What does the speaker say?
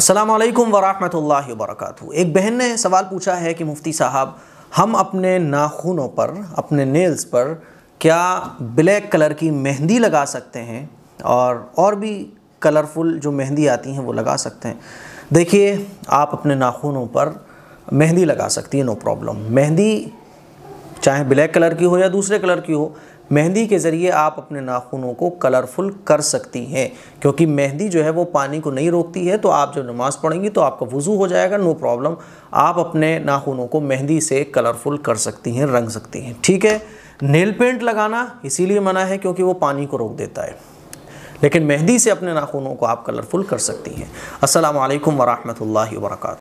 असलकम वालेकुम वरहमतुल्लाहि एक बहन ने सवाल पूछा है कि मुफ्ती साहब हम अपने नाखूनों पर अपने नेल्स पर क्या ब्लैक कलर की मेहंदी लगा सकते हैं और और भी कलरफुल जो मेहंदी आती हैं वो लगा सकते हैं देखिए आप अपने नाखूनों पर मेहंदी लगा सकती है नो प्रॉब्लम मेहंदी चाहे ब्लैक कलर की हो या दूसरे कलर की हो मेहंदी के ज़रिए आप अपने नाखूनों को कलरफुल कर सकती हैं क्योंकि मेहंदी जो है वो पानी को नहीं रोकती है तो आप जब नमाज़ पढ़ेंगी तो आपका वज़ू हो जाएगा नो प्रॉब्लम आप अपने नाखूनों को मेहंदी से कलरफुल कर सकती हैं रंग सकती हैं ठीक है नेल पेंट लगाना इसीलिए मना है क्योंकि वो पानी को रोक देता है लेकिन मेहंदी से अपने नाखूनों को आप कलरफुल कर सकती हैं असलकम वरहमल वर्का